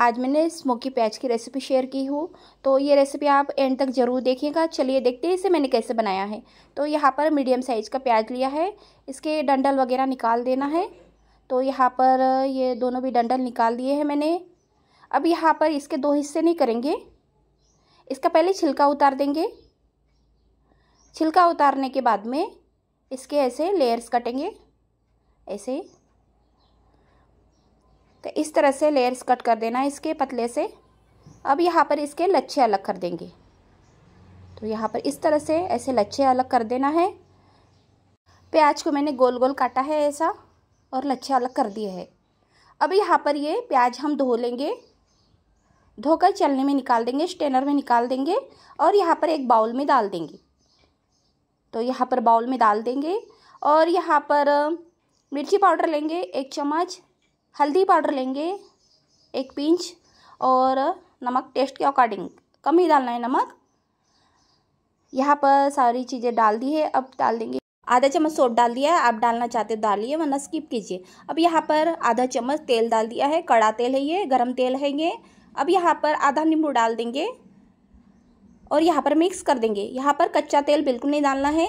आज मैंने smoky patch की रेसिपी शेयर की हूँ तो ये रेसिपी आप एंड तक ज़रूर देखिएगा चलिए देखते हैं इसे मैंने कैसे बनाया है तो यहाँ पर मीडियम साइज़ का प्याज लिया है इसके डंडल वगैरह निकाल देना है तो यहाँ पर ये दोनों भी डंडल निकाल दिए हैं मैंने अब यहाँ पर इसके दो हिस्से नहीं करेंगे इसका पहले छिलका उतार देंगे छिलका उतारने के बाद में इसके ऐसे लेयर्स कटेंगे ऐसे इस तरह से लेयर्स कट कर देना इसके पतले से अब यहाँ पर इसके लच्छे अलग कर देंगे तो यहाँ पर इस तरह से ऐसे लच्छे अलग कर देना है प्याज को मैंने गोल गोल काटा है ऐसा और लच्छे अलग कर दिए है अब यहाँ पर ये प्याज हम धो लेंगे धोकर चलने में निकाल देंगे स्टेनर में निकाल देंगे और यहाँ पर एक बाउल में डाल देंगे तो यहाँ पर बाउल में डाल देंगे और यहाँ पर मिर्ची पाउडर लेंगे एक चम्मच हल्दी पाउडर लेंगे एक पिंच और नमक टेस्ट के अकॉर्डिंग कम ही डालना है नमक यहाँ पर सारी चीज़ें डाल दी है अब डाल देंगे आधा चम्मच सोप डाल दिया है आप डालना चाहते हो डालिए वरना स्किप कीजिए अब यहाँ पर आधा चम्मच तेल डाल दिया है कड़ा तेल है ये गरम तेल है ये अब यहाँ पर आधा नींबू डाल देंगे और यहाँ पर मिक्स कर देंगे यहाँ पर कच्चा तेल बिल्कुल नहीं डालना है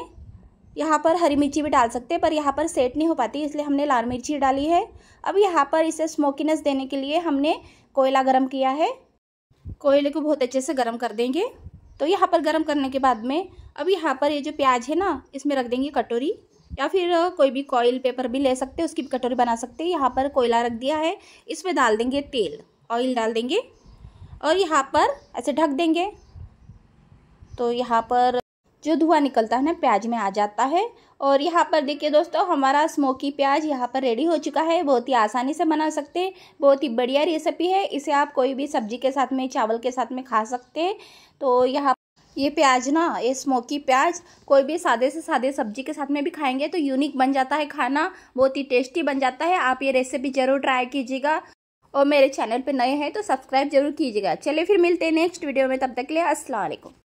यहाँ पर हरी मिर्ची भी डाल सकते हैं पर यहाँ पर सेट नहीं हो पाती इसलिए हमने लाल मिर्ची डाली है अब यहाँ पर इसे स्मोकीनेस देने के लिए हमने कोयला गर्म किया है कोयले को बहुत अच्छे से गर्म कर देंगे तो यहाँ पर गर्म करने के बाद में अब यहाँ पर ये जो प्याज है ना इसमें रख देंगे कटोरी या फिर कोई भी कॉयल पेपर भी ले सकते हैं उसकी भी कटोरी बना सकते हैं यहाँ पर कोयला रख दिया है इसमें डाल देंगे तेल ऑयल डाल देंगे और यहाँ पर ऐसे ढक देंगे तो यहाँ पर जो धुआं निकलता है ना प्याज में आ जाता है और यहाँ पर देखिए दोस्तों हमारा स्मोकी प्याज यहाँ पर रेडी हो चुका है बहुत ही आसानी से बना सकते हैं बहुत ही बढ़िया रेसिपी है इसे आप कोई भी सब्जी के साथ में चावल के साथ में खा सकते हैं तो यहाँ ये प्याज ना ये स्मोकी प्याज कोई भी सादे से सादे सब्जी के साथ में भी खाएंगे तो यूनिक बन जाता है खाना बहुत ही टेस्टी बन जाता है आप ये रेसिपी ज़रूर ट्राई कीजिएगा और मेरे चैनल पर नए हैं तो सब्सक्राइब जरूर कीजिएगा चलिए फिर मिलते हैं नेक्स्ट वीडियो में तब तक के लिए असलम